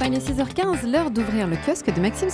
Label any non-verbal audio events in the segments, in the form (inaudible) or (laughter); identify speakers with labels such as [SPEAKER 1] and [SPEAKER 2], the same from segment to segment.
[SPEAKER 1] h 15 l'heure d'ouvrir le de Maxime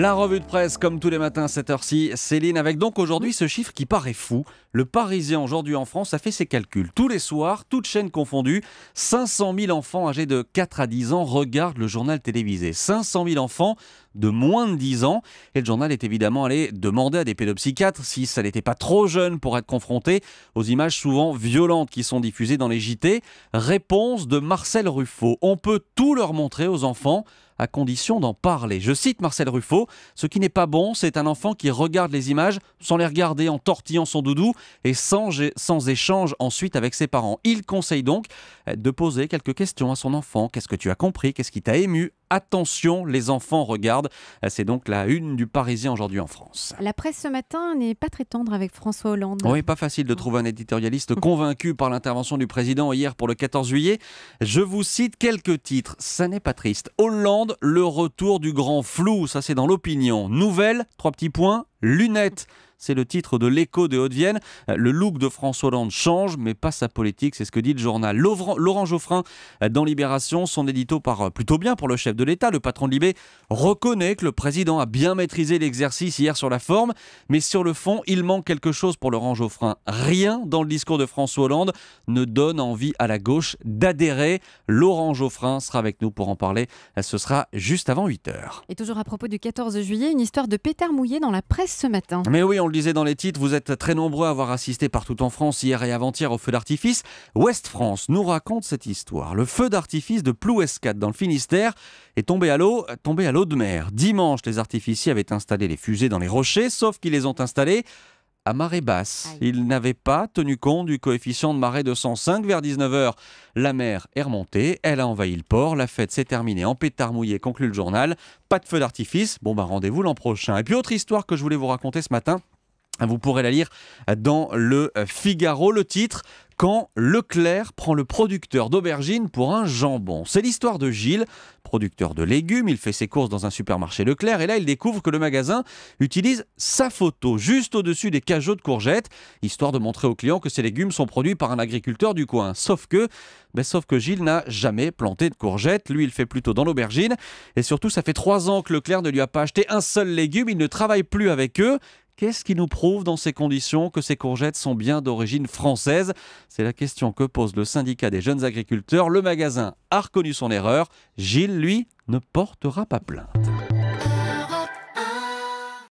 [SPEAKER 2] La revue de presse, comme tous les matins à cette heure-ci, Céline, avec donc aujourd'hui ce chiffre qui paraît fou. Le Parisien aujourd'hui en France a fait ses calculs. Tous les soirs, toutes chaînes confondues, 500 000 enfants âgés de 4 à 10 ans regardent le journal télévisé. 500 000 enfants, de moins de 10 ans. Et le journal est évidemment allé demander à des pédopsychiatres si ça n'était pas trop jeune pour être confronté aux images souvent violentes qui sont diffusées dans les JT. Réponse de Marcel Ruffo. On peut tout leur montrer aux enfants à condition d'en parler. Je cite Marcel Ruffo, ce qui n'est pas bon, c'est un enfant qui regarde les images sans les regarder, en tortillant son doudou et sans, sans échange ensuite avec ses parents. Il conseille donc euh, de poser quelques questions à son enfant. Qu'est-ce que tu as compris Qu'est-ce qui t'a ému Attention, les enfants regardent. Euh, c'est donc la une du Parisien aujourd'hui en France.
[SPEAKER 1] La presse ce matin n'est pas très tendre avec François Hollande. Oui,
[SPEAKER 2] pas facile de trouver un éditorialiste (laughs) convaincu par l'intervention du président hier pour le 14 juillet. Je vous cite quelques titres. Ça n'est pas triste. Hollande le retour du grand flou. Ça, c'est dans l'opinion. Nouvelle, trois petits points, lunettes. C'est le titre de l'écho de Haute-Vienne. Le look de François Hollande change, mais pas sa politique. C'est ce que dit le journal Laurent Geoffrin euh, dans Libération. Son édito part euh, plutôt bien pour le chef de l'État. Le patron de Libé reconnaît que le président a bien maîtrisé l'exercice hier sur la forme, mais sur le fond, il manque quelque chose pour Laurent Geoffrin. Rien dans le discours de François Hollande ne donne envie à la gauche d'adhérer. Laurent Geoffrin sera avec nous pour en parler. Euh, ce sera juste avant 8 h.
[SPEAKER 1] Et toujours à propos du 14 juillet, une histoire de pétard mouillé dans la presse ce matin.
[SPEAKER 2] Mais oui, le disait dans les titres, vous êtes très nombreux à avoir assisté partout en France hier et avant-hier au feu d'artifice. Ouest France nous raconte cette histoire. Le feu d'artifice de Plouescat dans le Finistère est tombé à l'eau, tombé à l'eau de mer. Dimanche, les artificiers avaient installé les fusées dans les rochers, sauf qu'ils les ont installées à marée basse. Ils n'avaient pas tenu compte du coefficient de marée de 105 vers 19h. La mer est remontée, elle a envahi le port, la fête s'est terminée en pétard mouillé, conclut le journal. Pas de feu d'artifice, bon bah rendez-vous l'an prochain. Et puis autre histoire que je voulais vous raconter ce matin, vous pourrez la lire dans le euh, Figaro, le titre quand Leclerc prend le producteur d'aubergines pour un jambon. C'est l'histoire de Gilles, producteur de légumes. Il fait ses courses dans un supermarché Leclerc et là, il découvre que le magasin utilise sa photo juste au-dessus des cajots de courgettes, histoire de montrer aux clients que ces légumes sont produits par un agriculteur du coin. Sauf que, ben, sauf que Gilles n'a jamais planté de courgettes. Lui, il fait plutôt dans l'aubergine. Et surtout, ça fait trois ans que Leclerc ne lui a pas acheté un seul légume. Il ne travaille plus avec eux. Qu'est-ce qui nous prouve dans ces conditions que ces courgettes sont bien d'origine française C'est la question que pose le syndicat des jeunes agriculteurs. Le magasin a reconnu son erreur. Gilles, lui, ne portera pas plainte.